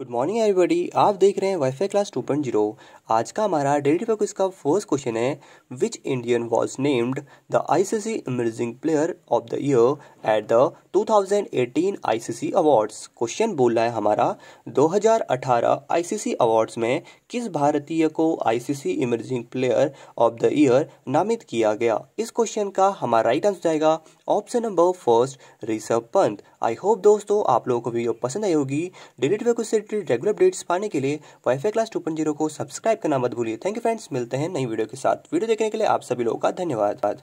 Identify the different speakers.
Speaker 1: good morning everybody आप देख रहे हैं wifi class two point zero आज का हमारा डेली फोकस का फर्स्ट क्वेश्चन है which Indian was named the ICC emerging player of the year at the 2018 ICC awards question बोल रहा है हमारा 2018 आईसीसी अवार्ड्स में किस भारतीय को ICC emerging player of the year नामित किया गया इस क्वेश्चन का हमारा राइट आंसर जाएगा option number first Rishabh Pant I hope दोस्तों आप लोगों को वीडियो पसंद आई होगी डेली फोकस से रिलेटेड रेगुलर अपडेट्स पाने के लिए वाईफाई क्लास टू को सब्सक्राइब करना मत भूलिए थैंक यू फ्रेंड्स मिलते हैं नई वीडियो के साथ वीडियो देखने के लिए आप सभी लोगों का धन्यवाद